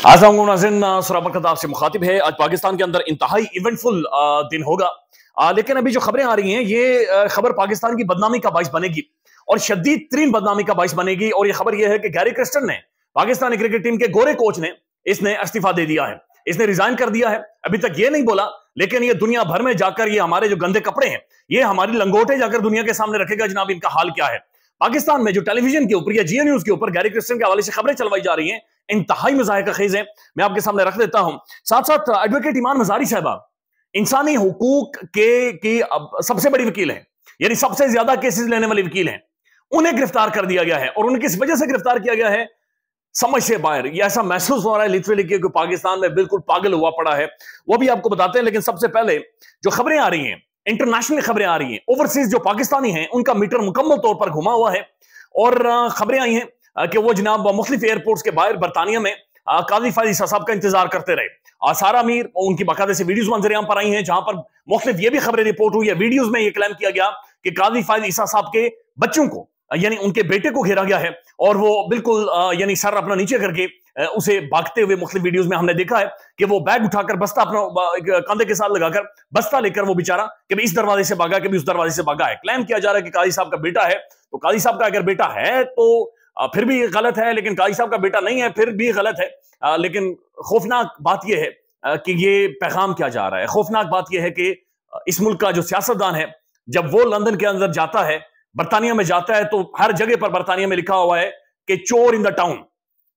आपसे मुखातिब है आज पाकिस्तान के अंदर इंतहाई इवेंटफुल दिन होगा आ, लेकिन अभी जो खबरें आ रही हैं ये खबर पाकिस्तान की बदनामी का बाइस बनेगी और शदीद तरीन बदनामी का बाइस बनेगी और ये खबर यह है कि गैरी क्रिस्टन ने पाकिस्तानी क्रिकेट टीम के गोरे कोच ने इसने इस्तीफा दे दिया है इसने रिजाइन कर दिया है अभी तक ये नहीं बोला लेकिन ये दुनिया भर में जाकर ये हमारे जो गंदे कपड़े हैं ये हमारी लंगोटे जाकर दुनिया के सामने रखेगा जनाब इनका हाल क्या है पाकिस्तान में जो टेलीविजन के ऊपर या जीएन न्यूज के ऊपर गैरी क्रिस्टन के हवाले से खबरें चलवाई जा रही हैं इंतहाई मजाक खेज है मैं आपके सामने रख देता हूं साथ साथ एडवोकेट uh, ईमान मजारी साहबा इंसानी हकूक के की सबसे बड़ी वकील है यानी सबसे ज्यादा केसेस लेने वाली वकील है उन्हें गिरफ्तार कर दिया गया है और उन्हें किस वजह से गिरफ्तार किया गया है समझ से बाहर यह ऐसा महसूस हो रहा है लिटरली लिखिए पाकिस्तान में बिल्कुल पागल हुआ पड़ा है वो भी आपको बताते हैं लेकिन सबसे पहले जो खबरें आ रही हैं इंटरनेशनल खबरें आ रही हैं ओवरसीज जो पाकिस्तानी हैं उनका मीटर मुकम्मल तौर पर घुमा हुआ है और uh, खबरें आई हैं कि वो जनाब मुख्त एयरपोर्ट्स के बाहर बरतानिया में काजी फाजी साहब का इंतजार करते रहे आसार मीर उनकी बाकायदे से वीडियोस मंजर यहां पर आई हैं जहां पर मुख्त ये भी खबरें रिपोर्ट हुई है वीडियोज में ये क्लेम किया गया कि काजी फायद ईसा साहब के बच्चों को यानी उनके बेटे को घेरा गया है और वो बिल्कुल यानी सर अपना नीचे करके उसे भागते हुए मुख्तु वीडियोज में हमने देखा है कि वो बैग उठाकर बस्ता अपना कंधे के साथ लगाकर बस्ता लेकर वो बेचारा कि भी इस दरवाजे से भागा कि उस दरवाजे से भागा है क्लेम किया जा रहा है कि काजी साहब का बेटा है तो काजी साहब का अगर बेटा है तो फिर भी गलत है लेकिन काजी साहब का बेटा नहीं है फिर भी गलत है लेकिन खौफनाक बात यह है कि ये पैगाम क्या जा रहा है खौफनाक बात यह है कि इस मुल्क का जो सियासतदान है जब वो लंदन के अंदर जाता है बरतानिया में जाता है तो हर जगह पर बरतानिया में लिखा हुआ है कि चोर इन द टाउन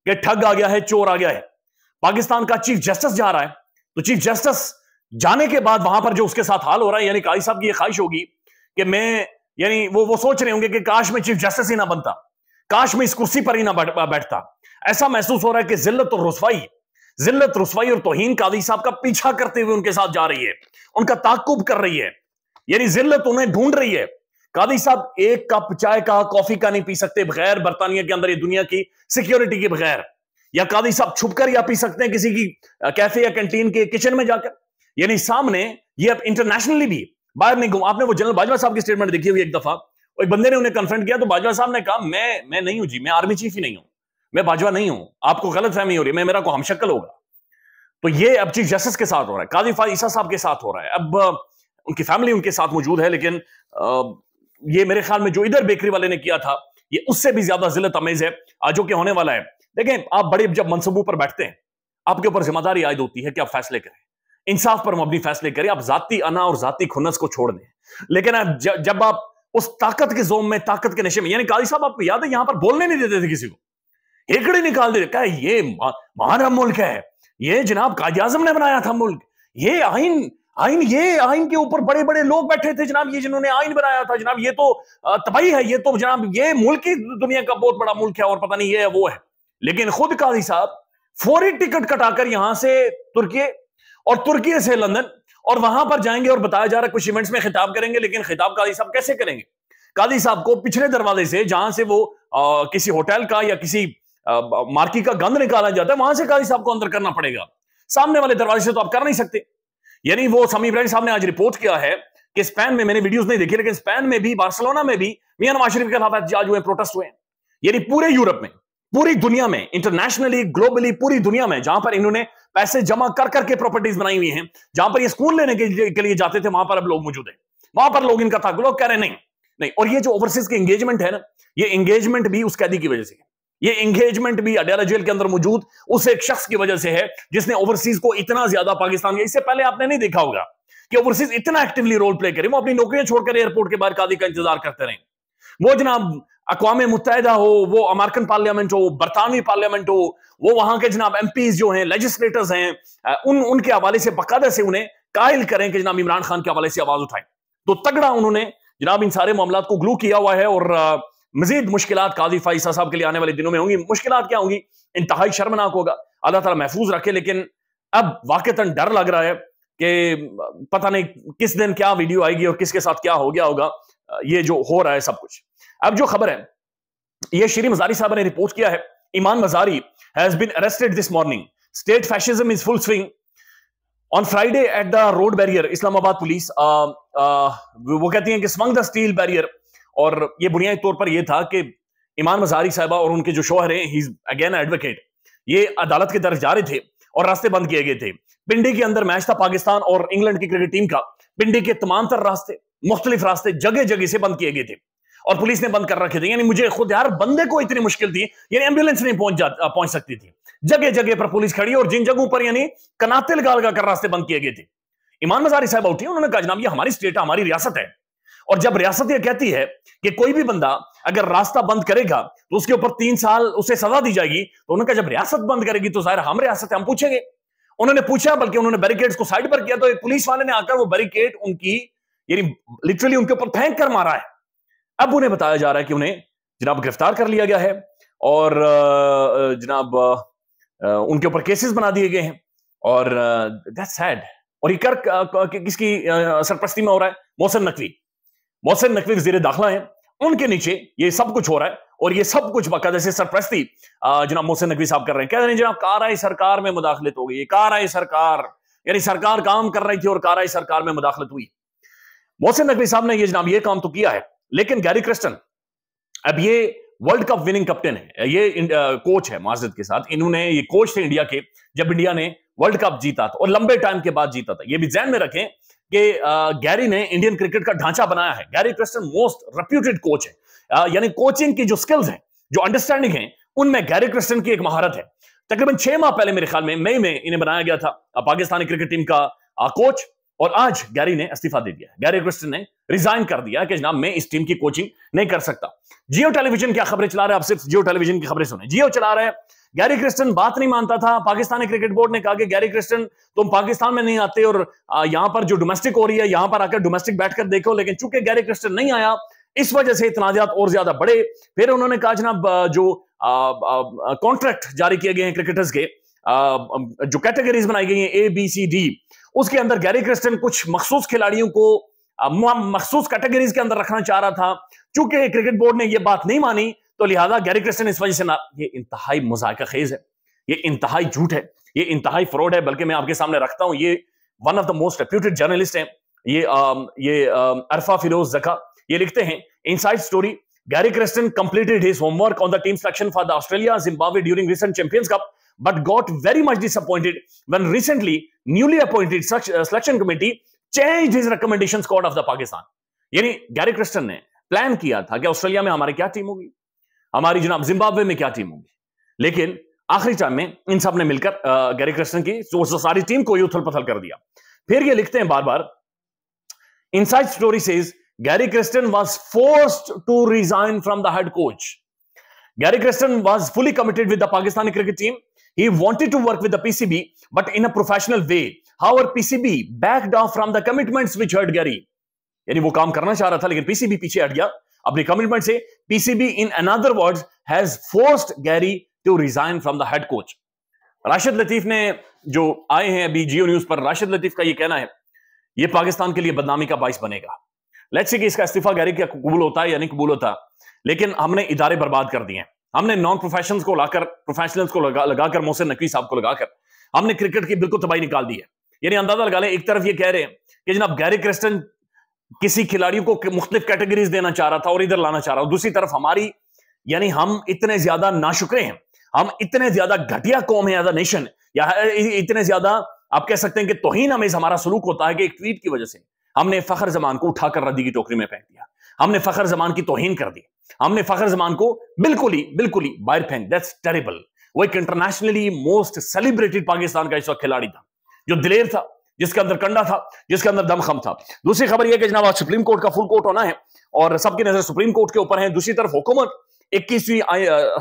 कि ठग आ गया है चोर आ गया है पाकिस्तान का चीफ जस्टिस जा रहा है तो चीफ जस्टिस जाने के बाद वहां पर जो उसके साथ हाल हो रहा है यानी काजी साहब की यह ख्वाहिश होगी कि मैं यानी वो वो सोच रहे होंगे कि काश में चीफ जस्टिस ही ना बनता काश मैं इस कुर्सी पर ही ना बैठता ऐसा महसूस हो रहा है कि जिल्लत और रसवाई जिल्लत रसवाई और तोहन कादी साहब का पीछा करते हुए उनके साथ जा रही है उनका ताकुब कर रही है यानी जिल्लत उन्हें ढूंढ रही है कादी साहब एक कप चाय का कॉफी का नहीं पी सकते बगैर बरतानिया के अंदर ये दुनिया की सिक्योरिटी के बगैर या कादी साहब छुपकर या पी सकते हैं किसी की कैफे या कैंटीन के किचन में जाकर यानी सामने ये अब इंटरनेशनली भी बाहर नहीं घूम आपने वो जनरल बाजवा साहब की स्टेटमेंट देखी हुई एक दफा एक बंदे ने उन्हें कन्फ्रंट किया तो बाजवा साहब ने कहा मैं मैं नहीं हूं जी मैं आर्मी चीफ ही नहीं हूं मैं बाजवा नहीं हूं आपको गलत फहमी हो रही है मैं मेरा को हमशक्ल होगा तो ये अब चीफ जस्टिस के साथ हो रहा है काजी फाईसा साहब के साथ हो रहा है अब उनकी फैमिली उनके साथ मौजूद है लेकिन ये मेरे ख्याल में जो इधर बेकरी वाले ने किया था ये उससे भी ज्यादा जिलत अमेज है आज के होने वाला है देखें आप बड़े जब मनसूबों पर बैठते हैं आपके ऊपर जिम्मेदारी आयद होती है कि आप फैसले करें इंसाफ पर मबनी फैसले करें आप जाती अना और जाती खुनस को छोड़ दें लेकिन जब आप उस ताकत के जोम में ताकत के नशे में यानी काली साहब आपको याद है यहां पर बोलने नहीं देते थे किसी को हेकड़े निकाल दे क्या ये महारा मुल्क है ये जनाब काजी आजम ने बनाया था मुल्क ये आइन आइन ये आइन के ऊपर बड़े बड़े लोग बैठे थे जनाब ये जिन्होंने आइन बनाया था जनाब ये तो तबाही है ये तो जनाब ये मुल्क ही दुनिया का बहुत बड़ा मुल्क है और पता नहीं ये है वो है लेकिन खुद काजी साहब फौरी टिकट कटाकर यहां से तुर्की और तुर्की से लंदन और वहां पर जाएंगे और बताया जा रहा है कुछ इवेंट्स में खिताब करेंगे लेकिन खिताब कादी साहब कैसे करेंगे कादी साहब को पिछले दरवाजे से जहां से वो आ, किसी होटल का या किसी मार्की का गंद निकाला जाता है वहां से कादी साहब को अंदर करना पड़ेगा सामने वाले दरवाजे से तो आप कर नहीं सकते यानी वो समी इब्राहिम साहब ने आज रिपोर्ट किया है कि स्पेन में मैंने वीडियोस नहीं देखी लेकिन स्पेन में भी बार्सिलोना में भी मियां नवाज शरीफ के खिलाफ आज हुए प्रोटेस्ट हुए यानी पूरे यूरोप में पूरी दुनिया में इंटरनेशनली ग्लोबली पूरी दुनिया में जहां पर इन्होंने पैसे जमा कर करके प्रॉपर्टीज बनाई हुई हैं जहां पर ये स्कूल लेने के, लिए, के लिए जाते थे वहां पर अब लोग मौजूद है वहां पर लोग इनका था लोग कह रहे नहीं नहीं और ये जो ओवरसीज की एंगेजमेंट है ना ये एंगेजमेंट भी उस कैदी की वजह से है ये एंगेजमेंट भी अड्याला जेल के अंदर मौजूद उस एक शख्स की वजह से है जिसने ओवरसीज को इतना ज्यादा पाकिस्तान इससे पहले आपने नहीं देखा होगा कि ओवरसीज इतना एक्टिवली रोल प्ले करे वो अपनी नौकरियां छोड़कर एयरपोर्ट के बाहर कादी का इंतजार करते रहे वो जनाब अकवा मुतहदा हो वो अमेरिकन पार्लियामेंट हो बरतानवी पार्लियामेंट हो वो वहां के जनाब एम जो हैं लेजिस्लेटर्स हैं उन उनके हवाले से बकायदा से उन्हें कायल करें कि जनाब इमरान खान के हवाले से आवाज उठाएं तो तगड़ा उन्होंने जनाब इन सारे मामला को ग्लू किया हुआ है और मजीद मुश्किल काजी फाइसा साहब के लिए आने वाले दिनों में होंगी मुश्किल क्या होंगी इंतहाई शर्मनाक होगा अल्लाह तला महफूज रखे लेकिन अब वाकता डर लग रहा है कि पता नहीं किस दिन क्या वीडियो आएगी और किसके साथ क्या हो गया होगा ये जो हो रहा है सब कुछ अब जो खबर है ये श्री मजारी साहब ने रिपोर्ट किया है Imaan Mazari has been arrested this morning state fascism is full swing on Friday at the road barrier Islamabad police वो कहती है कि स्वंग द स्टील बैरियर और ये बुनियादी तौर पर यह था कि इमान मजारी साहबा और उनके जो शोहर हैं ही अगेन एडवोकेट ये अदालत की तरफ जा रहे थे और रास्ते बंद किए गए थे पिंडी के अंदर मैच था पाकिस्तान और इंग्लैंड की क्रिकेट टीम का पिंडी के तमाम तर रास्ते मुख्तलिफ रास्ते जगह जगह से बंद किए गए थे और पुलिस ने बंद कर रखे थे यानी मुझे खुद यार बंदे को इतनी मुश्किल थी यानी एम्बुलेंस नहीं पहुंच जा पहुंच सकती थी जगह जगह पर पुलिस खड़ी और जिन जगहों पर यानी कनाते लगा लगा कर रास्ते बंद किए गए थे इमाम मजारी साहब उठी उन्होंने कहा जनाब ये हमारी स्टेट है हमारी रियासत है और जब रियासत यह कहती है कि कोई भी बंदा अगर रास्ता बंद करेगा तो उसके ऊपर तीन साल उसे सजा दी जाएगी तो उन्होंने कहा जब रियासत बंद करेगी तो जाहिर हम रियासत है हम पूछेंगे उन्होंने पूछा बल्कि उन्होंने बैरिकेड को साइड पर किया तो एक पुलिस वाले ने आकर वो बैरिकेड उनकी यानी लिटरली उनके ऊपर फेंक कर मारा है अब उन्हें बताया जा रहा है कि उन्हें जनाब गिरफ्तार कर लिया गया है और जनाब उनके ऊपर केसेस बना दिए गए हैं और दैट्स सैड और ये कर किसकी सरपरस्ती में हो रहा है मोहसिन नकवी मोहसिन नकवी वजीर दाखिला है उनके नीचे ये सब कुछ हो रहा है और ये सब कुछ बका जैसे सरपरस्ती जनाब मोहसिन नकवी साहब कर रहे हैं कह रहे हैं जनाब काराई सरकार में मुदाखलत हो गई काराई सरकार यानी सरकार काम कर रही थी और काराई सरकार में मुदाखलत हुई मोहसिन नकवी साहब ने ये जनाब ये काम तो किया है लेकिन गैरी क्रिस्टन अब ये वर्ल्ड कप विनिंग कैप्टन है ये कोच है माजिद के साथ इन्होंने ये कोच थे इंडिया के जब इंडिया ने वर्ल्ड कप जीता था और लंबे टाइम के बाद जीता था ये भी जहन में रखें कि गैरी ने इंडियन क्रिकेट का ढांचा बनाया है Gary Kirsten most reputed coach है यानी कोचिंग की जो स्किल्स हैं जो अंडरस्टैंडिंग है उनमें गैरी क्रिस्टन की एक महारत है तकरीबन छह माह पहले मेरे ख्याल में मई में इन्हें बनाया गया था पाकिस्तानी क्रिकेट टीम का कोच और आज गैरी ने इस्तीफा दे दिया गैरी क्रिस्टन ने रिजाइन कर दिया कि जनाब मैं इस टीम की कोचिंग नहीं कर सकता जियो टेलीविजन क्या खबरें चला रहे आप सिर्फ जियो टेलीविजन की खबरें सुने जियो चला रहे गैरी क्रिस्टन बात नहीं मानता था पाकिस्तानी क्रिकेट बोर्ड ने कहा कि गैरी क्रिस्टन तुम पाकिस्तान में नहीं आते और यहां पर जो डोमेस्टिक हो रही है यहां पर आकर डोमेस्टिक बैठकर देखो लेकिन चूंकि गैरी क्रिस्टन नहीं आया इस वजह से तनाजात और ज्यादा बढ़े फिर उन्होंने कहा जनाब जो कॉन्ट्रैक्ट जारी किए गए हैं क्रिकेटर्स के जो कैटेगरीज बनाई गई हैं ए बी सी डी उसके अंदर गैरी क्रिस्टन कुछ मखसूस खिलाड़ियों को मखसूस कैटेगरीज के अंदर रखना चाह रहा था चूंकि क्रिकेट बोर्ड ने यह बात नहीं मानी तो लिहाजा गैरी क्रिस्टन इस वजह से ना ये इंतहाई मजाक खेज है ये इंतहाई झूठ है ये इंतहाई फ्रॉड है बल्कि मैं आपके सामने रखता हूं ये one of the most reputed journalist है ये आ, ये आ, अरफा फिरोज जका ये लिखते हैं inside story Gary Kirsten completed his homework on the team selection for the Australia Zimbabwe during recent Champions Cup but got very much disappointed when recently newly appointed such uh, selection committee changed his recommendation squad of the Pakistan. यानी Gary Kirsten ने plan किया था कि Australia में हमारी क्या team होगी हमारी जनाब जिम्बाब्वे में क्या टीम होगी लेकिन आखिरी टाइम में इन सब ने मिलकर गैरी uh, क्रिस्टन की तो सारी टीम को उथल पथल कर दिया फिर ये लिखते हैं बार बार side story says Gary Kirsten was forced to resign from the head coach Gary Kirsten was fully committed with the Pakistani cricket team He wanted to work with the PCB, but in a professional way. However, PCB backed off from the commitments which hurt Gary. यानी वो काम करना चाह रहा था लेकिन PCB पीछे हट गया अपने कमिटमेंट से PCB in another words has forced Gary to resign from the head coach Rashid Latif ने जो आए हैं अभी जियो न्यूज पर राशिद लतीफ का ये कहना है ये पाकिस्तान के लिए बदनामी का बाइस बनेगा लेट्स से कि इसका इस्तीफा गैरी क्या कबूल होता है या नहीं कबूल होता लेकिन हमने इदारे बर्बाद कर दिए हैं हमने नॉन प्रोफेशनल्स को लाकर प्रोफेशनल्स को लगा लगाकर मोहसिन नकवी साहब को लगाकर हमने क्रिकेट की बिल्कुल तबाही निकाल दी है यानी अंदाजा लगा लें एक तरफ ये कह रहे हैं कि जनाब गैरी क्रिस्टन किसी खिलाड़ियों को मुख्तलिफ कैटेगरीज देना चाह रहा था और इधर लाना चाह रहा हूं दूसरी तरफ हमारी यानी हम इतने ज्यादा नाशुक्रे हैं हम इतने ज्यादा घटिया कौम है एज अ नेशन या इतने ज्यादा आप कह सकते हैं कि तोहिन हमें हमारा सलूक होता है कि एक ट्वीट की वजह से हमने फखर जमान को उठाकर रद्दी की टोकरी में फेंक दिया हमने फखर जमान की तोहन कर दी हमने फखर जमान को बिल्कुल ही बिल्कुल ही बाहर फेंक दैट्स टेरिबल वो एक इंटरनेशनली मोस्ट सेलिब्रेटेड पाकिस्तान का इस वक्त खिलाड़ी था जो दिलेर था जिसके अंदर कंडा था जिसके अंदर दमखम था दूसरी खबर यह कि जनाब आज सुप्रीम कोर्ट का फुल कोर्ट होना है और सबकी नजर सुप्रीम कोर्ट के ऊपर है दूसरी तरफ हुकूमत इक्कीसवीं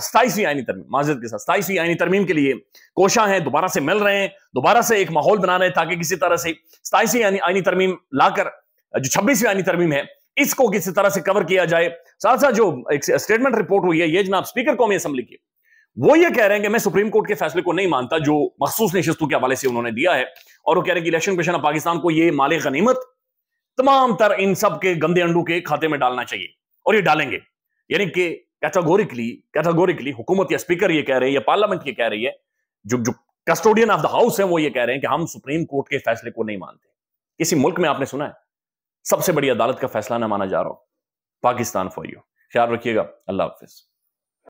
सताईसवीं आईनी तरमीम माजिद के साथ सताईसवीं आईनी तरमीम के लिए कोशा है दोबारा से मिल रहे हैं दोबारा से एक माहौल बना रहे हैं ताकि किसी तरह से सताईसवीं आईनी तरमीम लाकर जो छब्बीसवीं आईनी तरमीम है इसको किसी तरह से कवर किया जाए साथ साथ जो एक स्टेटमेंट रिपोर्ट हुई है ये जनाब स्पीकर कौमी असम्बली की वो ये कह रहे हैं कि मैं सुप्रीम कोर्ट के फैसले को नहीं मानता जो मखसूस नशस्तों के हवाले से उन्होंने दिया है और वो कह रहे हैं कि इलेक्शन कमीशन ऑफ पाकिस्तान को ये माले गनीमत तमाम तर इन सब के गंदे अंडू के खाते में डालना चाहिए और ये डालेंगे यानी कि कैटागोरिकली कैटागोरिकली हुकूमत या स्पीकर ये कह रहे हैं या पार्लियामेंट ये कह रही है जो जो कस्टोडियन ऑफ द हाउस है वो ये कह रहे हैं कि हम सुप्रीम कोर्ट के फैसले को नहीं मानते किसी मुल्क में आपने सुना है सबसे बड़ी अदालत का फैसला ना माना जा रहा हूं पाकिस्तान फॉर यू ख्याल रखिएगा अल्लाह हाफिज़